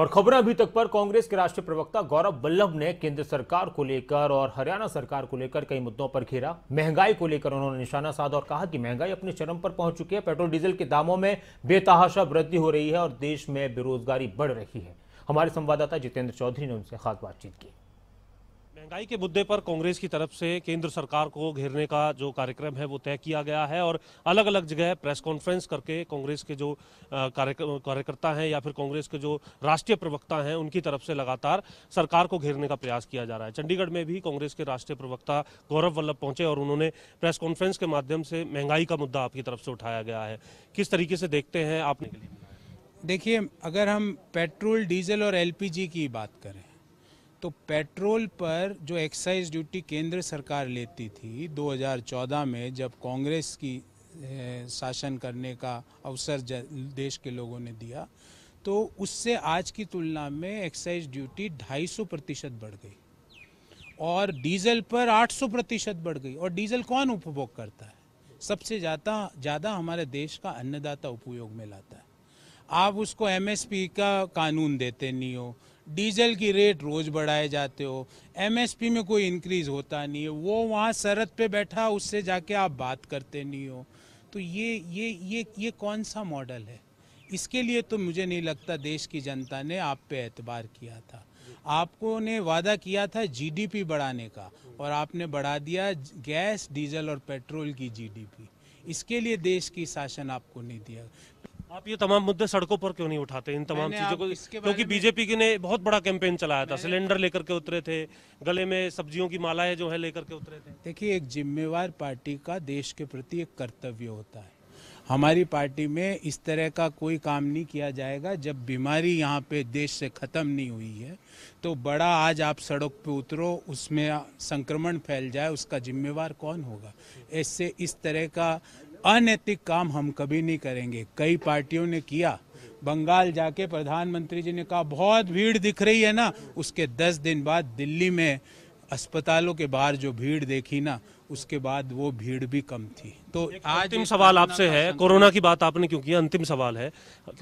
और खबरें अभी तक पर कांग्रेस के राष्ट्रीय प्रवक्ता गौरव बल्लभ ने केंद्र सरकार को लेकर और हरियाणा सरकार को लेकर कई मुद्दों पर घेरा महंगाई को लेकर उन्होंने निशाना साधा और कहा कि महंगाई अपने चरम पर पहुंच चुकी है पेट्रोल डीजल के दामों में बेतहाशा वृद्धि हो रही है और देश में बेरोजगारी बढ़ रही है हमारे संवाददाता जितेंद्र चौधरी ने उनसे खास बातचीत की महंगाई के मुद्दे पर कांग्रेस की तरफ से केंद्र सरकार को घेरने का जो कार्यक्रम है वो तय किया गया है और अलग अलग जगह प्रेस कॉन्फ्रेंस करके कांग्रेस के जो कार्यकर्ता हैं या फिर कांग्रेस के जो राष्ट्रीय प्रवक्ता हैं उनकी तरफ से लगातार सरकार को घेरने का प्रयास किया जा रहा है चंडीगढ़ में भी कांग्रेस के राष्ट्रीय प्रवक्ता गौरव वल्लभ पहुंचे और उन्होंने प्रेस कॉन्फ्रेंस के माध्यम से महंगाई का मुद्दा आपकी तरफ से उठाया गया है किस तरीके से देखते हैं आपने के लिए देखिए अगर हम पेट्रोल डीजल और एल की बात करें तो पेट्रोल पर जो एक्साइज ड्यूटी केंद्र सरकार लेती थी 2014 में जब कांग्रेस की शासन करने का अवसर देश के लोगों ने दिया तो उससे आज की तुलना में एक्साइज ड्यूटी 250 प्रतिशत बढ़ गई और डीजल पर 800 प्रतिशत बढ़ गई और डीजल कौन उपभोग करता है सबसे ज़्यादा ज़्यादा हमारे देश का अन्नदाता उपयोग में लाता है आप उसको एमएसपी का कानून देते नहीं हो डीजल की रेट रोज़ बढ़ाए जाते हो एमएसपी में कोई इंक्रीज़ होता नहीं है वो वहाँ सरहद पे बैठा उससे जाके आप बात करते नहीं हो तो ये ये ये ये कौन सा मॉडल है इसके लिए तो मुझे नहीं लगता देश की जनता ने आप पे एतबार किया था आपको ने वादा किया था जीडीपी बढ़ाने का और आपने बढ़ा दिया गैस डीजल और पेट्रोल की जीडीपी इसके लिए देश की शासन आपको नहीं दिया आप ये तमाम मुद्दे सड़कों पर क्यों नहीं उठाते इन तमाम चीजों को क्योंकि तो बीजेपी की ने बहुत बड़ा कैंपेन चलाया था सिलेंडर लेकर के उतरे थे गले में सब्जियों की मालाएं जो है लेकर के उतरे थे देखिए एक जिम्मेवार पार्टी का देश के प्रति एक कर्तव्य होता है हमारी पार्टी में इस तरह का कोई काम नहीं किया जाएगा जब बीमारी यहाँ पे देश से ख़त्म नहीं हुई है तो बड़ा आज आप सड़क पे उतरो उसमें संक्रमण फैल जाए उसका जिम्मेवार कौन होगा ऐसे इस तरह का अनैतिक काम हम कभी नहीं करेंगे कई पार्टियों ने किया बंगाल जाके प्रधानमंत्री जी ने कहा बहुत भीड़ दिख रही है ना उसके दस दिन बाद दिल्ली में अस्पतालों के बाहर जो भीड़ देखी ना उसके बाद वो भीड़ भी कम थी तो आज अंतिम सवाल आपसे है कोरोना की बात आपने क्यों की अंतिम सवाल है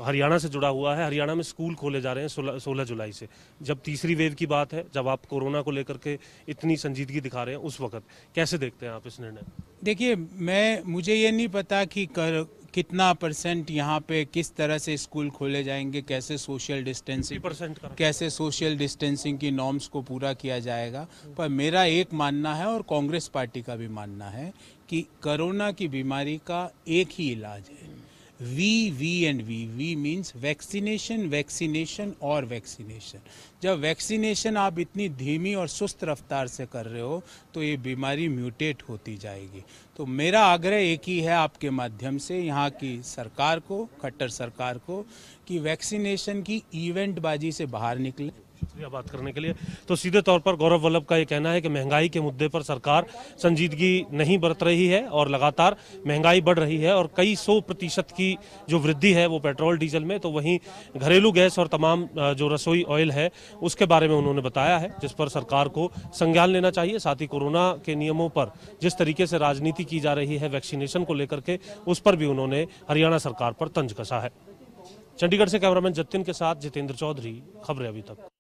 हरियाणा से जुड़ा हुआ है हरियाणा में स्कूल खोले जा रहे हैं सोलह जुलाई से जब तीसरी वेव की बात है जब आप कोरोना को लेकर के इतनी संजीदगी दिखा रहे हैं उस वक्त कैसे देखते हैं आप इस निर्णय देखिए मैं मुझे ये नहीं पता कि कर कितना परसेंट यहाँ पे किस तरह से स्कूल खोले जाएंगे कैसे सोशल डिस्टेंसिंग परसेंट कैसे सोशल डिस्टेंसिंग की नॉर्म्स को पूरा किया जाएगा पर मेरा एक मानना है और कांग्रेस पार्टी का भी मानना है कि कोरोना की बीमारी का एक ही इलाज है V V and V V means vaccination vaccination और वैक्सीनेशन जब वैक्सीनेशन आप इतनी धीमी और सुस्त रफ्तार से कर रहे हो तो ये बीमारी म्यूटेट होती जाएगी तो मेरा आग्रह एक ही है आपके माध्यम से यहाँ की सरकार को खट्टर सरकार को कि वैक्सीनेशन की इवेंटबाजी से बाहर निकले शुक्रिया बात करने के लिए तो सीधे तौर पर गौरव वल्लभ का ये कहना है कि महंगाई के मुद्दे पर सरकार संजीदगी नहीं बरत रही है और लगातार महंगाई बढ़ रही है और कई सौ प्रतिशत की जो वृद्धि है वो पेट्रोल डीजल में तो वहीं घरेलू गैस और तमाम जो रसोई ऑयल है उसके बारे में उन्होंने बताया है जिस पर सरकार को संज्ञान लेना चाहिए साथ ही कोरोना के नियमों पर जिस तरीके से राजनीति की जा रही है वैक्सीनेशन को लेकर के उस पर भी उन्होंने हरियाणा सरकार पर तंज कसा है चंडीगढ़ से कैमरामैन जतिन के साथ जितेंद्र चौधरी खबरें अभी तक